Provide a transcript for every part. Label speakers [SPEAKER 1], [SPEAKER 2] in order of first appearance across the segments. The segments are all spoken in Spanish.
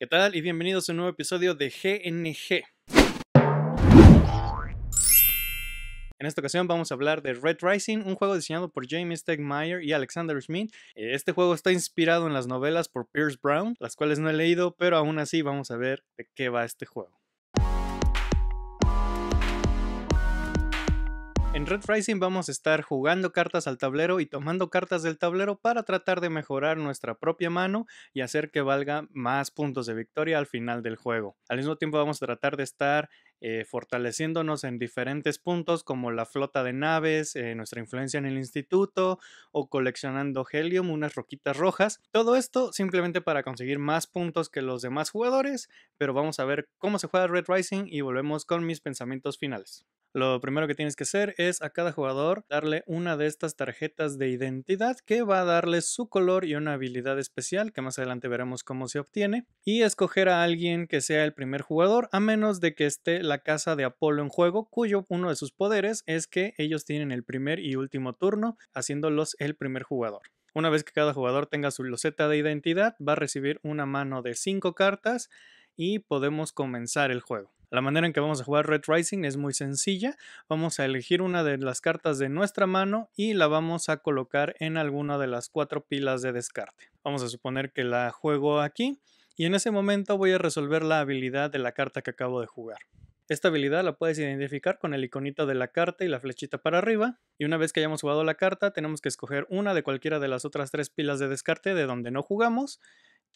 [SPEAKER 1] ¿Qué tal? Y bienvenidos a un nuevo episodio de GNG. En esta ocasión vamos a hablar de Red Rising, un juego diseñado por James Meyer y Alexander Schmidt. Este juego está inspirado en las novelas por Pierce Brown, las cuales no he leído, pero aún así vamos a ver de qué va este juego. En Red Rising vamos a estar jugando cartas al tablero y tomando cartas del tablero para tratar de mejorar nuestra propia mano y hacer que valga más puntos de victoria al final del juego. Al mismo tiempo vamos a tratar de estar eh, fortaleciéndonos en diferentes puntos como la flota de naves, eh, nuestra influencia en el instituto o coleccionando helium, unas roquitas rojas. Todo esto simplemente para conseguir más puntos que los demás jugadores, pero vamos a ver cómo se juega Red Rising y volvemos con mis pensamientos finales. Lo primero que tienes que hacer es a cada jugador darle una de estas tarjetas de identidad que va a darle su color y una habilidad especial que más adelante veremos cómo se obtiene y escoger a alguien que sea el primer jugador a menos de que esté la casa de Apolo en juego, cuyo uno de sus poderes es que ellos tienen el primer y último turno, haciéndolos el primer jugador. Una vez que cada jugador tenga su loseta de identidad, va a recibir una mano de 5 cartas y podemos comenzar el juego. La manera en que vamos a jugar Red Rising es muy sencilla. Vamos a elegir una de las cartas de nuestra mano y la vamos a colocar en alguna de las cuatro pilas de descarte. Vamos a suponer que la juego aquí y en ese momento voy a resolver la habilidad de la carta que acabo de jugar. Esta habilidad la puedes identificar con el iconito de la carta y la flechita para arriba, y una vez que hayamos jugado la carta tenemos que escoger una de cualquiera de las otras tres pilas de descarte de donde no jugamos,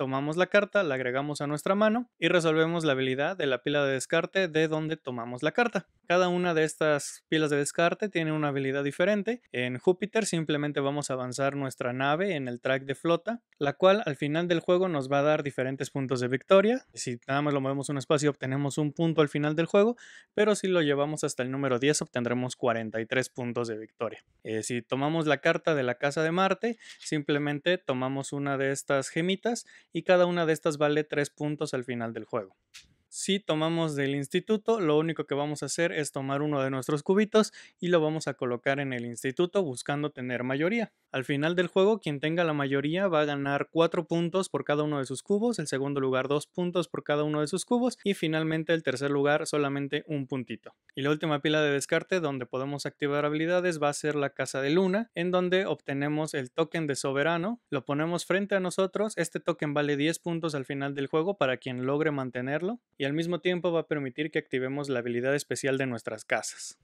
[SPEAKER 1] tomamos la carta, la agregamos a nuestra mano y resolvemos la habilidad de la pila de descarte de donde tomamos la carta. Cada una de estas pilas de descarte tiene una habilidad diferente. En Júpiter simplemente vamos a avanzar nuestra nave en el track de flota, la cual al final del juego nos va a dar diferentes puntos de victoria. Si nada más lo movemos un espacio obtenemos un punto al final del juego, pero si lo llevamos hasta el número 10 obtendremos 43 puntos de victoria. Eh, si tomamos la carta de la casa de Marte, simplemente tomamos una de estas gemitas y cada una de estas vale 3 puntos al final del juego. Si tomamos del instituto, lo único que vamos a hacer es tomar uno de nuestros cubitos y lo vamos a colocar en el instituto buscando tener mayoría. Al final del juego, quien tenga la mayoría va a ganar 4 puntos por cada uno de sus cubos, el segundo lugar 2 puntos por cada uno de sus cubos y finalmente el tercer lugar solamente un puntito. Y la última pila de descarte donde podemos activar habilidades va a ser la Casa de Luna, en donde obtenemos el token de Soberano, lo ponemos frente a nosotros, este token vale 10 puntos al final del juego para quien logre mantenerlo, y al mismo tiempo va a permitir que activemos la habilidad especial de nuestras casas.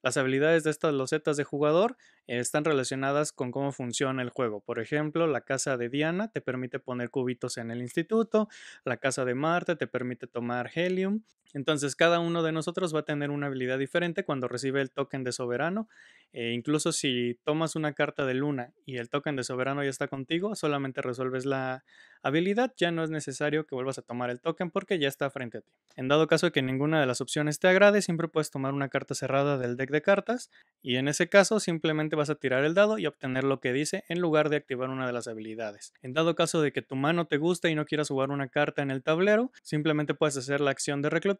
[SPEAKER 1] Las habilidades de estas losetas de jugador eh, están relacionadas con cómo funciona el juego. Por ejemplo, la casa de Diana te permite poner cubitos en el instituto, la casa de Marte te permite tomar helium, entonces, cada uno de nosotros va a tener una habilidad diferente cuando recibe el token de soberano. Eh, incluso si tomas una carta de luna y el token de soberano ya está contigo, solamente resuelves la habilidad. Ya no es necesario que vuelvas a tomar el token porque ya está frente a ti. En dado caso de que ninguna de las opciones te agrade, siempre puedes tomar una carta cerrada del deck de cartas. Y en ese caso, simplemente vas a tirar el dado y obtener lo que dice en lugar de activar una de las habilidades. En dado caso de que tu mano te guste y no quieras jugar una carta en el tablero, simplemente puedes hacer la acción de reclutar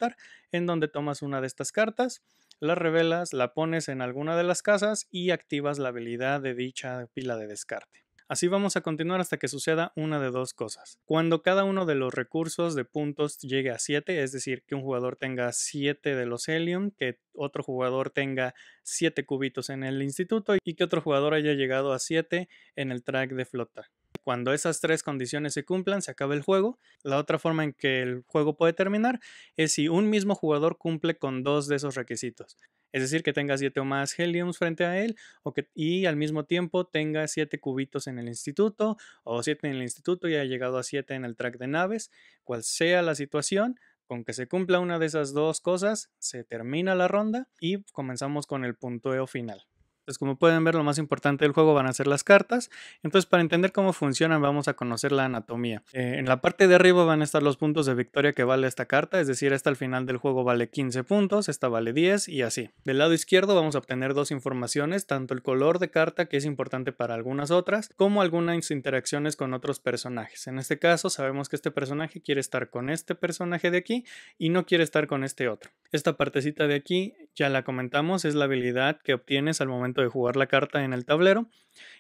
[SPEAKER 1] en donde tomas una de estas cartas, la revelas, la pones en alguna de las casas y activas la habilidad de dicha pila de descarte. Así vamos a continuar hasta que suceda una de dos cosas. Cuando cada uno de los recursos de puntos llegue a 7, es decir, que un jugador tenga 7 de los Helium, que otro jugador tenga 7 cubitos en el instituto y que otro jugador haya llegado a 7 en el track de flota. Cuando esas tres condiciones se cumplan, se acaba el juego. La otra forma en que el juego puede terminar es si un mismo jugador cumple con dos de esos requisitos. Es decir, que tenga siete o más Heliums frente a él o que, y al mismo tiempo tenga siete cubitos en el instituto o siete en el instituto y haya llegado a siete en el track de naves. Cual sea la situación, con que se cumpla una de esas dos cosas, se termina la ronda y comenzamos con el punteo final. Pues, como pueden ver, lo más importante del juego van a ser las cartas. Entonces, para entender cómo funcionan, vamos a conocer la anatomía. Eh, en la parte de arriba van a estar los puntos de victoria que vale esta carta, es decir, esta al final del juego vale 15 puntos, esta vale 10 y así. Del lado izquierdo vamos a obtener dos informaciones, tanto el color de carta, que es importante para algunas otras, como algunas interacciones con otros personajes. En este caso, sabemos que este personaje quiere estar con este personaje de aquí y no quiere estar con este otro. Esta partecita de aquí, ya la comentamos, es la habilidad que obtienes al momento de jugar la carta en el tablero.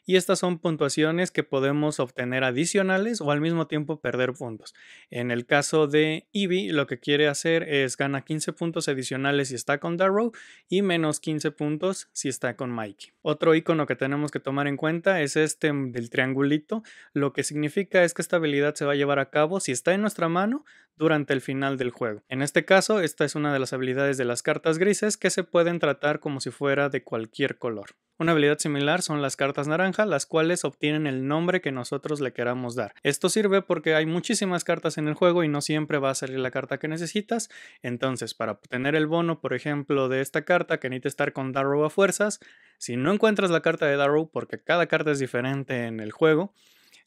[SPEAKER 1] Y estas son puntuaciones que podemos obtener adicionales o al mismo tiempo perder puntos. En el caso de Eevee, lo que quiere hacer es gana 15 puntos adicionales si está con Darrow y menos 15 puntos si está con Mikey. Otro icono que tenemos que tomar en cuenta es este del triangulito. Lo que significa es que esta habilidad se va a llevar a cabo si está en nuestra mano durante el final del juego. En este caso, esta es una de las habilidades de las cartas grises que se pueden tratar como si fuera de cualquier color. Una habilidad similar son las cartas naranja, las cuales obtienen el nombre que nosotros le queramos dar. Esto sirve porque hay muchísimas cartas en el juego y no siempre va a salir la carta que necesitas. Entonces, para obtener el bono, por ejemplo, de esta carta que necesita estar con Darrow a fuerzas, si no encuentras la carta de Darrow, porque cada carta es diferente en el juego,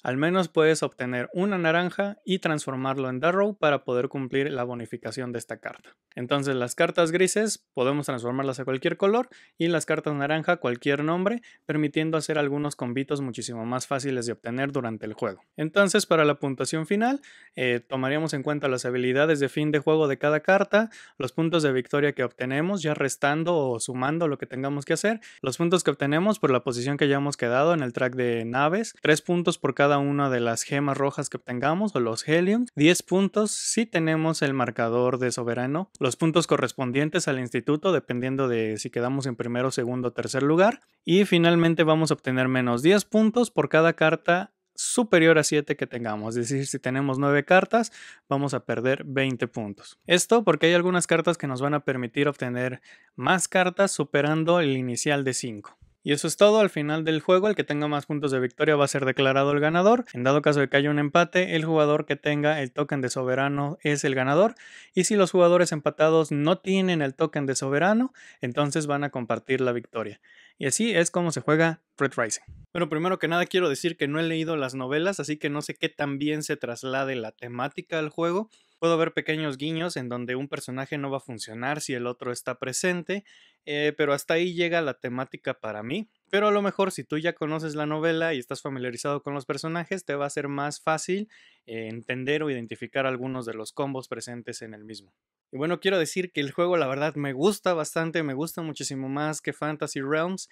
[SPEAKER 1] al menos puedes obtener una naranja y transformarlo en Darrow para poder cumplir la bonificación de esta carta. Entonces las cartas grises podemos transformarlas a cualquier color y las cartas naranja cualquier nombre, permitiendo hacer algunos convitos muchísimo más fáciles de obtener durante el juego. Entonces para la puntuación final eh, tomaríamos en cuenta las habilidades de fin de juego de cada carta, los puntos de victoria que obtenemos ya restando o sumando lo que tengamos que hacer, los puntos que obtenemos por la posición que ya hemos quedado en el track de naves, tres puntos por cada una de las gemas rojas que obtengamos o los Helium. 10 puntos si tenemos el marcador de soberano. Los puntos correspondientes al instituto dependiendo de si quedamos en primero, segundo o tercer lugar. Y finalmente vamos a obtener menos 10 puntos por cada carta superior a 7 que tengamos. Es decir, si tenemos 9 cartas, vamos a perder 20 puntos. Esto porque hay algunas cartas que nos van a permitir obtener más cartas superando el inicial de 5. Y eso es todo, al final del juego el que tenga más puntos de victoria va a ser declarado el ganador. En dado caso de que haya un empate, el jugador que tenga el token de soberano es el ganador. Y si los jugadores empatados no tienen el token de soberano, entonces van a compartir la victoria. Y así es como se juega Red Rising. Bueno, primero que nada quiero decir que no he leído las novelas, así que no sé qué tan bien se traslade la temática al juego. Puedo ver pequeños guiños en donde un personaje no va a funcionar si el otro está presente, eh, pero hasta ahí llega la temática para mí. Pero a lo mejor si tú ya conoces la novela y estás familiarizado con los personajes, te va a ser más fácil eh, entender o identificar algunos de los combos presentes en el mismo. Y bueno, quiero decir que el juego la verdad me gusta bastante, me gusta muchísimo más que Fantasy Realms.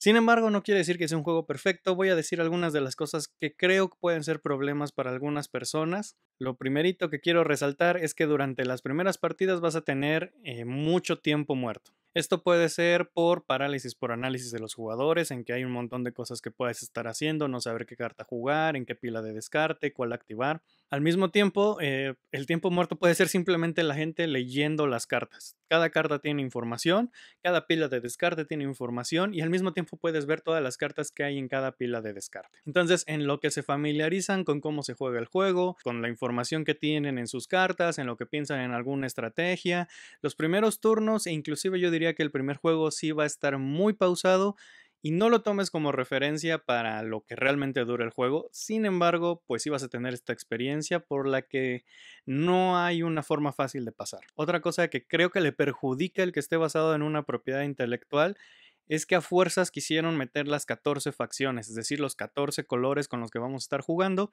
[SPEAKER 1] Sin embargo, no quiere decir que sea un juego perfecto, voy a decir algunas de las cosas que creo que pueden ser problemas para algunas personas. Lo primerito que quiero resaltar es que durante las primeras partidas vas a tener eh, mucho tiempo muerto. Esto puede ser por parálisis por análisis de los jugadores, en que hay un montón de cosas que puedes estar haciendo, no saber qué carta jugar, en qué pila de descarte, cuál activar. Al mismo tiempo, eh, el tiempo muerto puede ser simplemente la gente leyendo las cartas. Cada carta tiene información, cada pila de descarte tiene información y al mismo tiempo puedes ver todas las cartas que hay en cada pila de descarte. Entonces, en lo que se familiarizan con cómo se juega el juego, con la información que tienen en sus cartas, en lo que piensan en alguna estrategia, los primeros turnos e inclusive yo diría que el primer juego sí va a estar muy pausado y no lo tomes como referencia para lo que realmente dura el juego. Sin embargo, pues sí vas a tener esta experiencia por la que no hay una forma fácil de pasar. Otra cosa que creo que le perjudica el que esté basado en una propiedad intelectual es que a fuerzas quisieron meter las 14 facciones, es decir, los 14 colores con los que vamos a estar jugando.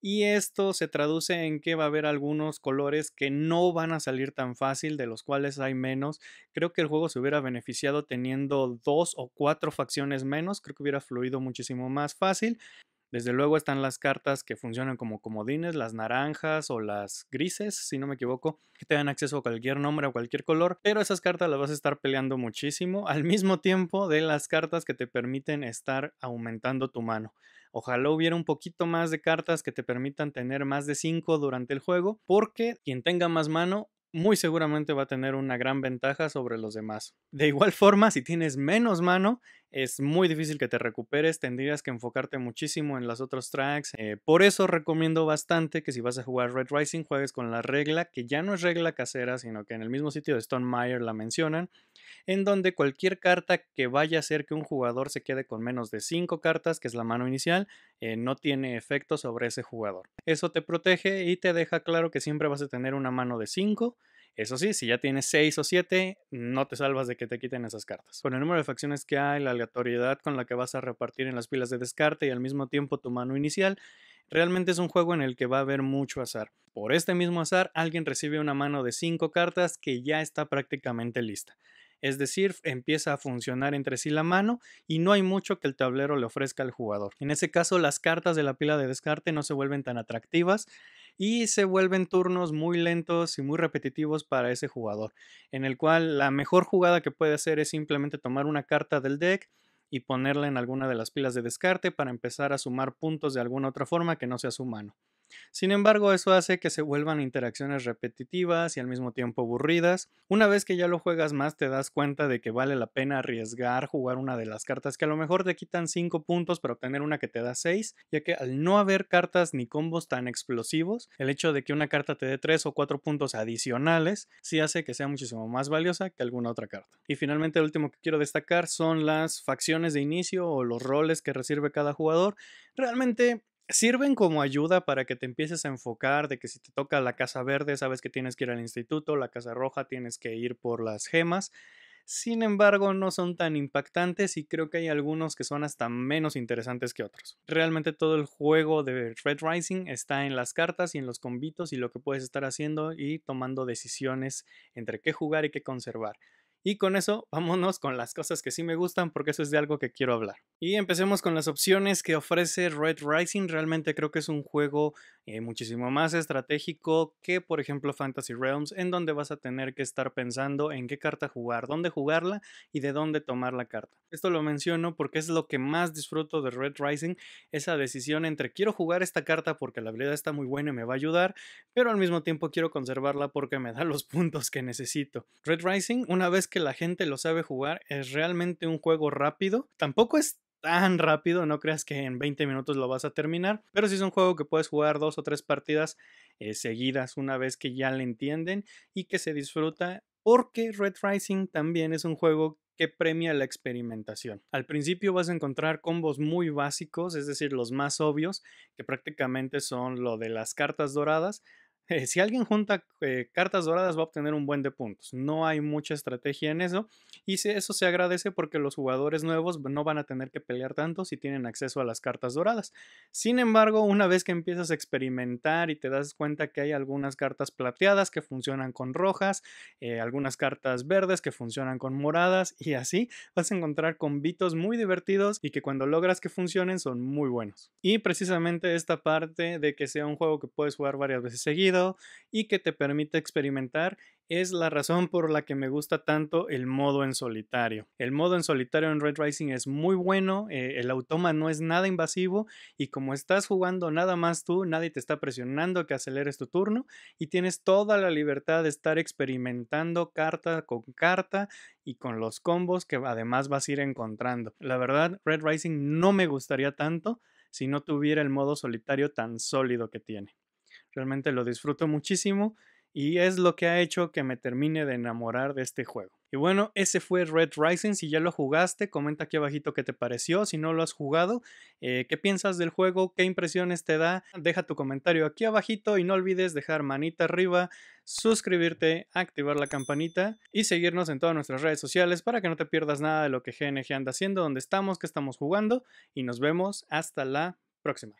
[SPEAKER 1] Y esto se traduce en que va a haber algunos colores que no van a salir tan fácil, de los cuales hay menos. Creo que el juego se hubiera beneficiado teniendo dos o cuatro facciones menos, creo que hubiera fluido muchísimo más fácil. Desde luego están las cartas que funcionan como comodines, las naranjas o las grises, si no me equivoco, que te dan acceso a cualquier nombre o cualquier color, pero esas cartas las vas a estar peleando muchísimo, al mismo tiempo de las cartas que te permiten estar aumentando tu mano. Ojalá hubiera un poquito más de cartas que te permitan tener más de 5 durante el juego, porque quien tenga más mano muy seguramente va a tener una gran ventaja sobre los demás. De igual forma, si tienes menos mano, es muy difícil que te recuperes, tendrías que enfocarte muchísimo en las otros tracks. Eh, por eso recomiendo bastante que si vas a jugar Red Rising juegues con la regla, que ya no es regla casera, sino que en el mismo sitio de Stone Meyer la mencionan, en donde cualquier carta que vaya a hacer que un jugador se quede con menos de 5 cartas, que es la mano inicial, eh, no tiene efecto sobre ese jugador. Eso te protege y te deja claro que siempre vas a tener una mano de 5. Eso sí, si ya tienes 6 o 7, no te salvas de que te quiten esas cartas. Con el número de facciones que hay, la aleatoriedad con la que vas a repartir en las pilas de descarte y al mismo tiempo tu mano inicial, realmente es un juego en el que va a haber mucho azar. Por este mismo azar, alguien recibe una mano de 5 cartas que ya está prácticamente lista es decir, empieza a funcionar entre sí la mano y no hay mucho que el tablero le ofrezca al jugador. En ese caso, las cartas de la pila de descarte no se vuelven tan atractivas y se vuelven turnos muy lentos y muy repetitivos para ese jugador, en el cual la mejor jugada que puede hacer es simplemente tomar una carta del deck y ponerla en alguna de las pilas de descarte para empezar a sumar puntos de alguna otra forma que no sea su mano. Sin embargo, eso hace que se vuelvan interacciones repetitivas y al mismo tiempo aburridas. Una vez que ya lo juegas más, te das cuenta de que vale la pena arriesgar jugar una de las cartas que a lo mejor te quitan 5 puntos para obtener una que te da 6, ya que al no haber cartas ni combos tan explosivos, el hecho de que una carta te dé 3 o 4 puntos adicionales sí hace que sea muchísimo más valiosa que alguna otra carta. Y finalmente, el último que quiero destacar son las facciones de inicio o los roles que recibe cada jugador. Realmente sirven como ayuda para que te empieces a enfocar de que si te toca la casa verde, sabes que tienes que ir al instituto, la casa roja, tienes que ir por las gemas. Sin embargo, no son tan impactantes y creo que hay algunos que son hasta menos interesantes que otros. Realmente todo el juego de Red Rising está en las cartas y en los convitos y lo que puedes estar haciendo y tomando decisiones entre qué jugar y qué conservar. Y con eso, vámonos con las cosas que sí me gustan porque eso es de algo que quiero hablar. Y empecemos con las opciones que ofrece Red Rising. Realmente creo que es un juego eh, muchísimo más estratégico que, por ejemplo, Fantasy Realms, en donde vas a tener que estar pensando en qué carta jugar, dónde jugarla y de dónde tomar la carta. Esto lo menciono porque es lo que más disfruto de Red Rising, esa decisión entre quiero jugar esta carta porque la habilidad está muy buena y me va a ayudar, pero al mismo tiempo quiero conservarla porque me da los puntos que necesito. Red Rising, una vez que la gente lo sabe jugar, es realmente un juego rápido. Tampoco es tan rápido, no creas que en 20 minutos lo vas a terminar, pero sí es un juego que puedes jugar dos o tres partidas eh, seguidas una vez que ya le entienden y que se disfruta porque Red Rising también es un juego que premia la experimentación. Al principio vas a encontrar combos muy básicos, es decir, los más obvios, que prácticamente son lo de las cartas doradas, eh, si alguien junta eh, cartas doradas va a obtener un buen de puntos. No hay mucha estrategia en eso y eso se agradece porque los jugadores nuevos no van a tener que pelear tanto si tienen acceso a las cartas doradas. Sin embargo, una vez que empiezas a experimentar y te das cuenta que hay algunas cartas plateadas que funcionan con rojas, eh, algunas cartas verdes que funcionan con moradas y así vas a encontrar convitos muy divertidos y que cuando logras que funcionen son muy buenos. Y precisamente esta parte de que sea un juego que puedes jugar varias veces seguidas y que te permite experimentar es la razón por la que me gusta tanto el modo en solitario. El modo en solitario en Red Rising es muy bueno, eh, el automa no es nada invasivo y como estás jugando nada más tú, nadie te está presionando que aceleres tu turno y tienes toda la libertad de estar experimentando carta con carta y con los combos que además vas a ir encontrando. La verdad, Red Rising no me gustaría tanto si no tuviera el modo solitario tan sólido que tiene. Realmente lo disfruto muchísimo y es lo que ha hecho que me termine de enamorar de este juego. Y bueno, ese fue Red Rising. Si ya lo jugaste, comenta aquí abajito qué te pareció. Si no lo has jugado, eh, qué piensas del juego, qué impresiones te da. Deja tu comentario aquí abajito y no olvides dejar manita arriba, suscribirte, activar la campanita y seguirnos en todas nuestras redes sociales para que no te pierdas nada de lo que GNG anda haciendo, dónde estamos, qué estamos jugando y nos vemos hasta la próxima.